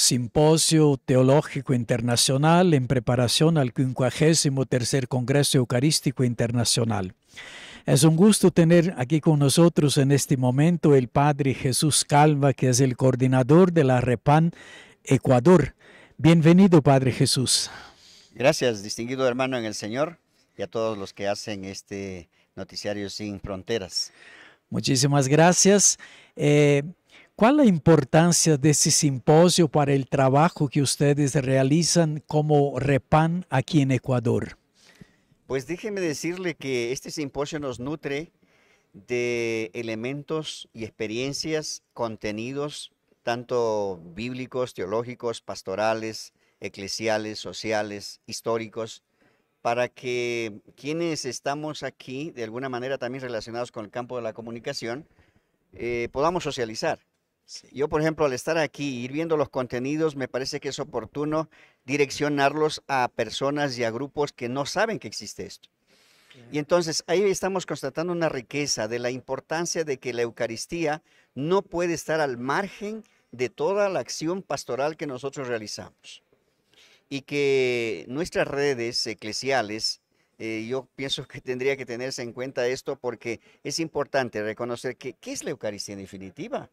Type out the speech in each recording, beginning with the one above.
Simposio Teológico Internacional en preparación al 53 Congreso Eucarístico Internacional. Es un gusto tener aquí con nosotros en este momento el Padre Jesús Calva, que es el coordinador de la REPAN Ecuador. Bienvenido, Padre Jesús. Gracias, distinguido hermano en el Señor y a todos los que hacen este noticiario sin fronteras. Muchísimas gracias. Eh, ¿Cuál la importancia de este simposio para el trabajo que ustedes realizan como REPAN aquí en Ecuador? Pues déjeme decirle que este simposio nos nutre de elementos y experiencias, contenidos, tanto bíblicos, teológicos, pastorales, eclesiales, sociales, históricos, para que quienes estamos aquí, de alguna manera también relacionados con el campo de la comunicación, eh, podamos socializar. Yo, por ejemplo, al estar aquí, ir viendo los contenidos, me parece que es oportuno direccionarlos a personas y a grupos que no saben que existe esto. Y entonces ahí estamos constatando una riqueza de la importancia de que la Eucaristía no puede estar al margen de toda la acción pastoral que nosotros realizamos. Y que nuestras redes eclesiales, eh, yo pienso que tendría que tenerse en cuenta esto porque es importante reconocer que, ¿qué es la Eucaristía en definitiva?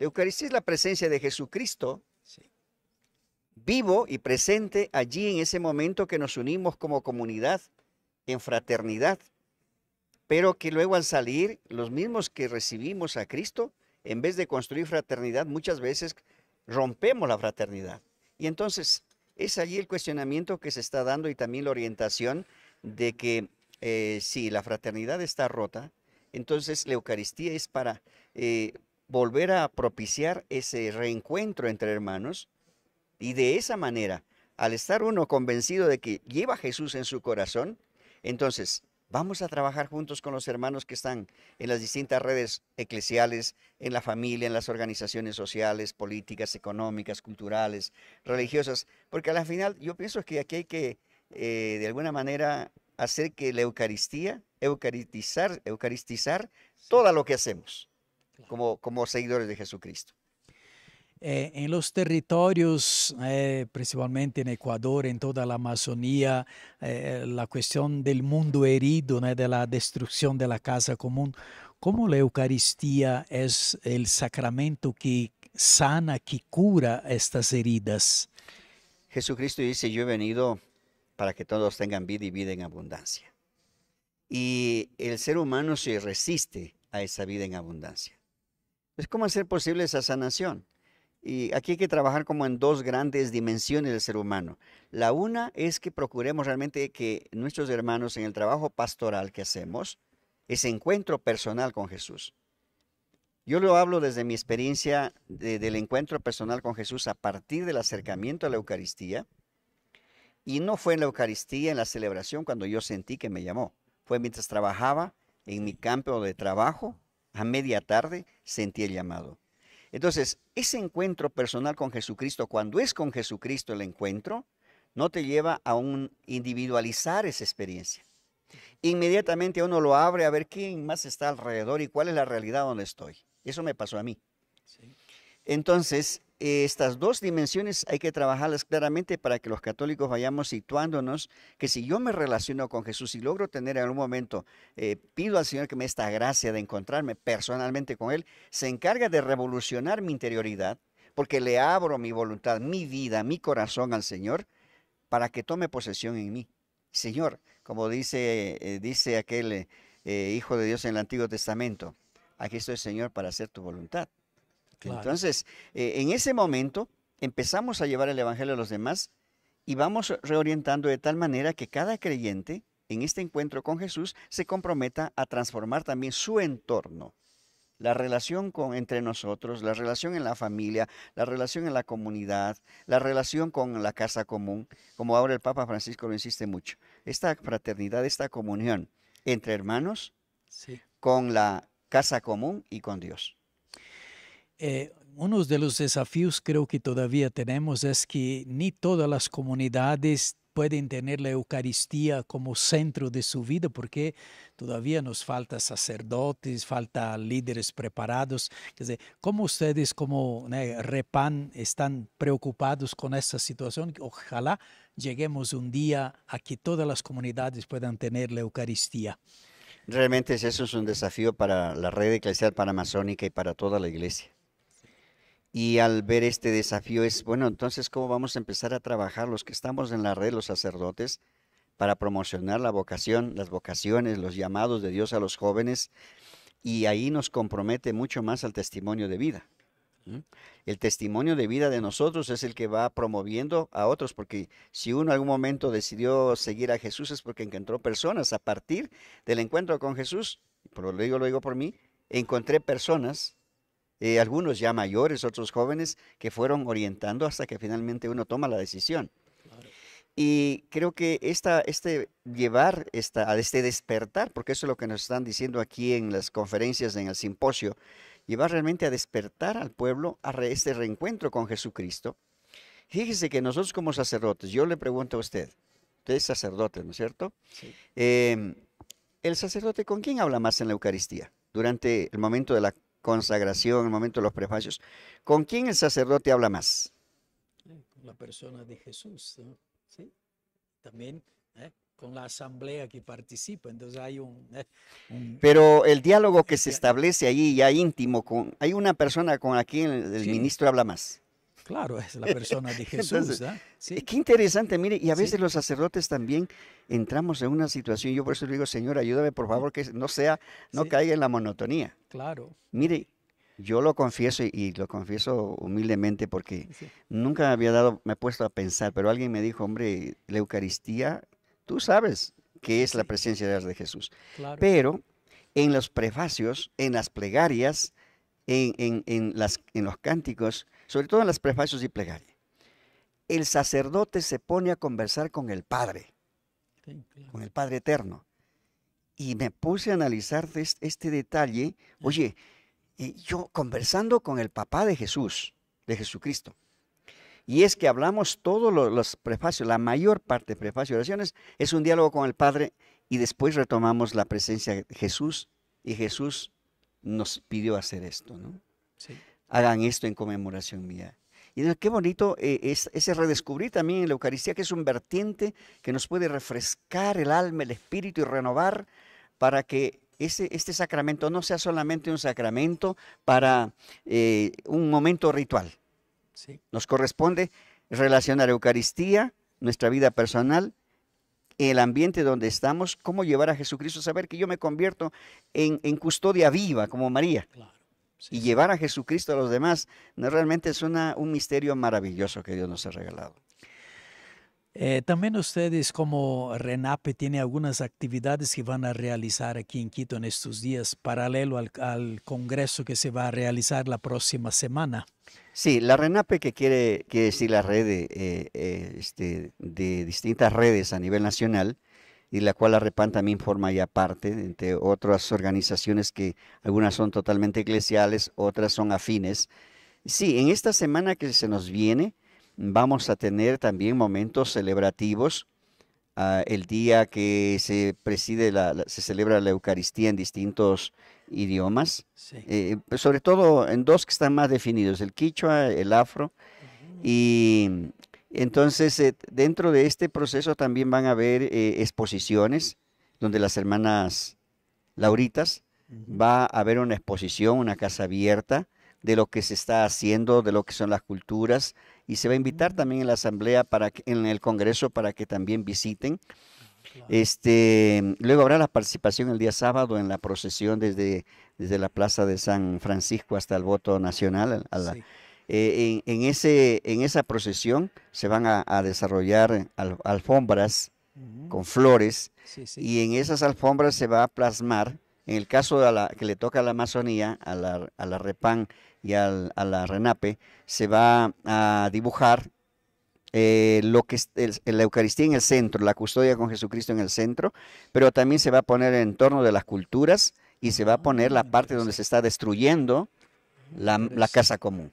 La Eucaristía es la presencia de Jesucristo vivo y presente allí en ese momento que nos unimos como comunidad, en fraternidad, pero que luego al salir, los mismos que recibimos a Cristo, en vez de construir fraternidad, muchas veces rompemos la fraternidad. Y entonces es allí el cuestionamiento que se está dando y también la orientación de que eh, si la fraternidad está rota, entonces la Eucaristía es para eh, volver a propiciar ese reencuentro entre hermanos y de esa manera, al estar uno convencido de que lleva a Jesús en su corazón, entonces vamos a trabajar juntos con los hermanos que están en las distintas redes eclesiales, en la familia, en las organizaciones sociales, políticas, económicas, culturales, religiosas, porque al final yo pienso que aquí hay que, eh, de alguna manera, hacer que la Eucaristía, eucaristizar, eucaristizar todo lo que hacemos como, seguidores de Jesucristo. Eh, en los territorios, eh, principalmente en Ecuador, en toda la Amazonía, eh, la cuestión del mundo herido, de la destrucción de la casa común, ¿cómo la Eucaristía es el sacramento que sana, que cura estas heridas? Jesucristo dice, yo he venido para que todos tengan vida y vida en abundancia. Y el ser humano se resiste a esa vida en abundancia. Es ¿cómo hacer posible esa sanación? Y aquí hay que trabajar como en dos grandes dimensiones del ser humano. La una es que procuremos realmente que nuestros hermanos en el trabajo pastoral que hacemos, ese encuentro personal con Jesús. Yo lo hablo desde mi experiencia del encuentro personal con Jesús a partir del acercamiento a la Eucaristía. Y no fue en la Eucaristía, en la celebración, cuando yo sentí que me llamó. Fue mientras trabajaba en mi campo de trabajo, a media tarde, sentí el llamado. Entonces, ese encuentro personal con Jesucristo, cuando es con Jesucristo el encuentro, no te lleva a un individualizar esa experiencia. Inmediatamente uno lo abre a ver quién más está alrededor y cuál es la realidad donde estoy. Eso me pasó a mí. Entonces, estas dos dimensiones hay que trabajarlas claramente para que los católicos vayamos situándonos que si yo me relaciono con Jesús y logro tener en algún momento, eh, pido al Señor que me dé esta gracia de encontrarme personalmente con Él, se encarga de revolucionar mi interioridad, porque le abro mi voluntad, mi vida, mi corazón al Señor, para que tome posesión en mí. Señor, como dice, eh, dice aquel eh, Hijo de Dios en el Antiguo Testamento, aquí estoy Señor para hacer tu voluntad. Entonces, eh, en ese momento empezamos a llevar el Evangelio a los demás y vamos reorientando de tal manera que cada creyente en este encuentro con Jesús se comprometa a transformar también su entorno. La relación con, entre nosotros, la relación en la familia, la relación en la comunidad, la relación con la casa común, como ahora el Papa Francisco lo insiste mucho. Esta fraternidad, esta comunión entre hermanos, con la casa común y con Dios. Eh, uno de los desafíos creo que todavía tenemos es que ni todas las comunidades pueden tener la Eucaristía como centro de su vida, porque todavía nos falta sacerdotes, falta líderes preparados. ¿cómo ustedes como Repan están preocupados con esta situación? Ojalá lleguemos un día a que todas las comunidades puedan tener la Eucaristía. Realmente eso es un desafío para la red eclesial panamazónica y para toda la iglesia. Y al ver este desafío es, bueno, entonces, ¿cómo vamos a empezar a trabajar los que estamos en la red, los sacerdotes, para promocionar la vocación, las vocaciones, los llamados de Dios a los jóvenes? Y ahí nos compromete mucho más al testimonio de vida. El testimonio de vida de nosotros es el que va promoviendo a otros, porque si uno en algún momento decidió seguir a Jesús es porque encontró personas a partir del encuentro con Jesús, por lo digo, lo digo por mí, encontré personas eh, algunos ya mayores, otros jóvenes, que fueron orientando hasta que finalmente uno toma la decisión. Y creo que esta, este llevar, esta, este despertar, porque eso es lo que nos están diciendo aquí en las conferencias, en el simposio, llevar realmente a despertar al pueblo a este reencuentro con Jesucristo. Fíjese que nosotros como sacerdotes, yo le pregunto a usted, usted es sacerdote, ¿no es cierto? Em, el sacerdote, ¿con quién habla más en la Eucaristía? Durante el momento de la consagración, en el momento de los prefacios. ¿Con quién el sacerdote habla más? Con la persona de Jesús, También ¿eh? con la asamblea que participa, entonces hay un... ¿eh? Pero el diálogo que se establece allí ya íntimo, con, hay una persona con la quien el, ministro habla más. Claro, es la eh, persona de eh, Jesús. ¿ah? Eh, qué interesante, mire, y a veces los sacerdotes también entramos en una situación, yo por eso le digo, Señor, ayúdame por favor que no sea, no caiga en la monotonía. Claro. Mire, yo lo confieso y lo confieso humildemente porque nunca había dado, me he puesto a pensar, pero alguien me dijo, hombre, la Eucaristía, tú sabes que es la presencia de de Jesús. Claro. Pero en los prefacios, en las plegarias, en, las, en los cánticos, sobre todo en las prefacios y plegarias. El sacerdote se pone a conversar con el Padre, con el Padre Eterno. Y me puse a analizar este, detalle. Oye, yo conversando con el papá de Jesús, de Jesucristo. Y es que hablamos todos los, los prefacios, la mayor parte de prefacios y oraciones es un diálogo con el Padre y después retomamos la presencia de Jesús y Jesús nos pidió hacer esto, ¿no? Sí hagan esto en conmemoración mía. Y qué bonito eh, es, ese redescubrir también en la Eucaristía, que es un vertiente que nos puede refrescar el alma, el espíritu y renovar para que ese, este sacramento no sea solamente un sacramento para eh, un momento ritual. Nos corresponde relacionar Eucaristía, nuestra vida personal, el ambiente donde estamos, cómo llevar a Jesucristo, saber que yo me convierto en, en custodia viva como María. Claro y llevar a Jesucristo a los demás, no, realmente es una, un misterio maravilloso que Dios nos ha regalado. Eh, también ustedes como RENAPE tiene algunas actividades que van a realizar aquí en Quito en estos días, paralelo al, congreso que se va a realizar la próxima semana. Sí, la RENAPE que quiere, decir la red eh, eh, este, de distintas redes a nivel nacional, y la cual ARREPAN también forma ya parte, entre otras organizaciones que algunas son totalmente eclesiales, otras son afines. Sí, en esta semana que se nos viene vamos a tener también momentos celebrativos. Ah, el día que se preside se celebra la Eucaristía en distintos idiomas, eh, pues sobre todo en dos que están más definidos, el quichua, el afro, y entonces, eh, dentro de este proceso también van a haber eh, exposiciones donde las hermanas Lauritas va a haber una exposición, una casa abierta de lo que se está haciendo, de lo que son las culturas y se va a invitar mm. también en la asamblea para que, en el congreso para que también visiten. Ah, este, luego habrá la participación el día sábado en la procesión desde, la Plaza de San Francisco hasta el voto nacional, a la, eh, en, ese, en esa procesión se van a, desarrollar eh, alfombras con flores y en esas alfombras se va a plasmar, en el caso de la, que le toca a la Amazonía, a la, a Repán y al, a la Renape, se va a dibujar eh, lo que es la Eucaristía en el centro, la custodia con Jesucristo en el centro, pero también se va a poner el entorno de las culturas y se va a poner la ah, parte donde se está destruyendo la casa común.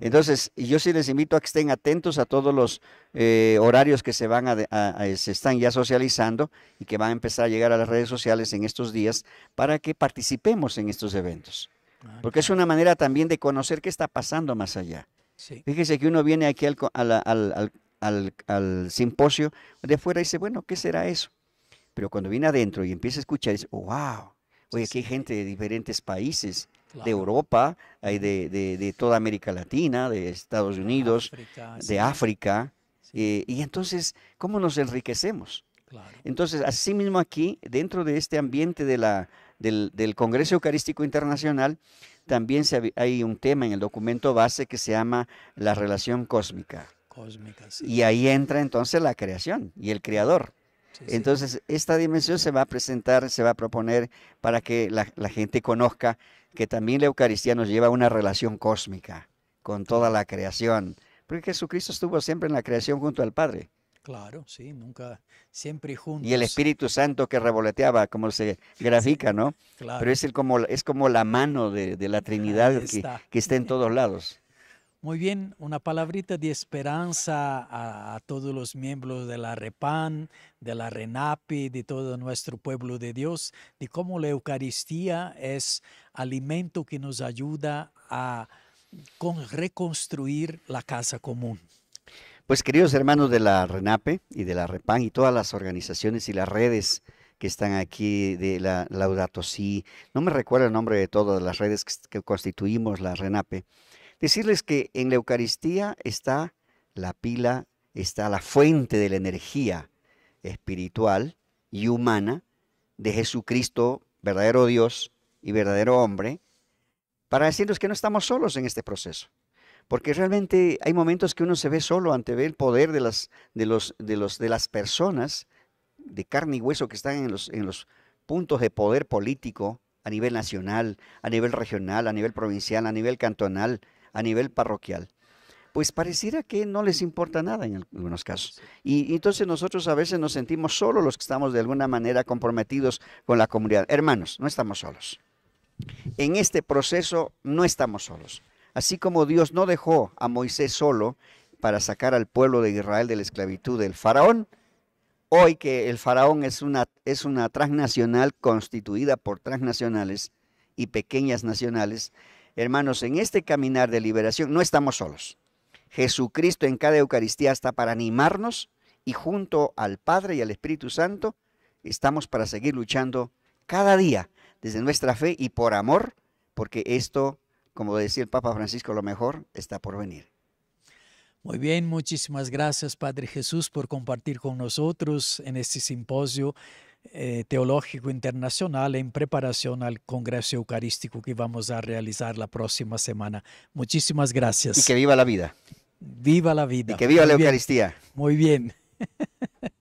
Entonces, yo sí les invito a que estén atentos a todos los eh, horarios que se van a, se están ya socializando y que van a empezar a llegar a las redes sociales en estos días para que participemos en estos eventos. Ah, Porque es una manera también de conocer qué está pasando más allá. Fíjese que uno viene aquí al, al, al simposio de fuera y dice, bueno, ¿qué será eso? Pero cuando viene adentro y empieza a escuchar, dice, wow, Oye, aquí hay gente de diferentes países, de Europa, hay de, toda América Latina, de Estados Unidos, de África. Eh, y entonces, ¿cómo nos enriquecemos? Claro. Entonces, asimismo aquí, dentro de este ambiente del, Congreso Eucarístico Internacional, también hay un tema en el documento base que se llama la relación cósmica. cósmica Y ahí entra entonces la creación y el creador. Entonces, esta dimensión se va a presentar, se va a proponer para que la, gente conozca que también la Eucaristía nos lleva a una relación cósmica con toda la creación. Porque Jesucristo estuvo siempre en la creación junto al Padre. Claro, sí, nunca, siempre Y el Espíritu Santo que revoloteaba, como se grafica, ¿no? Claro. Pero es, el, como, es como la mano de, la Trinidad que está en todos lados. Muy bien, una palabrita de esperanza a, todos los miembros de la REPAN, de la RENAPI, de todo nuestro pueblo de Dios, de cómo la Eucaristía es alimento que nos ayuda a reconstruir la casa común. Pues queridos hermanos de la RENAPE y de la REPAN y todas las organizaciones y las redes que están aquí de la Laudato Si, no me recuerdo el nombre de todas las redes que, que constituimos la RENAPE, Decirles que en la Eucaristía está la pila, está la fuente de la energía espiritual y humana de Jesucristo, verdadero Dios y verdadero hombre, para decirles que no estamos solos en este proceso. Porque realmente hay momentos que uno se ve solo ante el poder de las, de de las personas de carne y hueso que están en los, en los puntos de poder político a nivel nacional, a nivel regional, a nivel provincial, a nivel cantonal, a nivel parroquial, pues pareciera que no les importa nada en algunos casos. Y, entonces nosotros a veces nos sentimos solos los que estamos de alguna manera comprometidos con la comunidad. Hermanos, no estamos solos. En este proceso no estamos solos. Así como Dios no dejó a Moisés solo para sacar al pueblo de Israel de la esclavitud del faraón, hoy que el faraón es una, es una transnacional constituida por transnacionales y pequeñas nacionales, Hermanos, en este caminar de liberación no estamos solos. Jesucristo en cada Eucaristía está para animarnos y junto al Padre y al Espíritu Santo estamos para seguir luchando cada día desde nuestra fe y por amor, porque esto, como decía el Papa Francisco, lo mejor está por venir. Muy bien, muchísimas gracias Padre Jesús por compartir con nosotros en este simposio eh, teológico Internacional en preparación al Congreso Eucarístico que vamos a realizar la próxima semana. Muchísimas gracias. Y que viva la vida. Viva la vida. Y que viva la Eucaristía. Muy bien.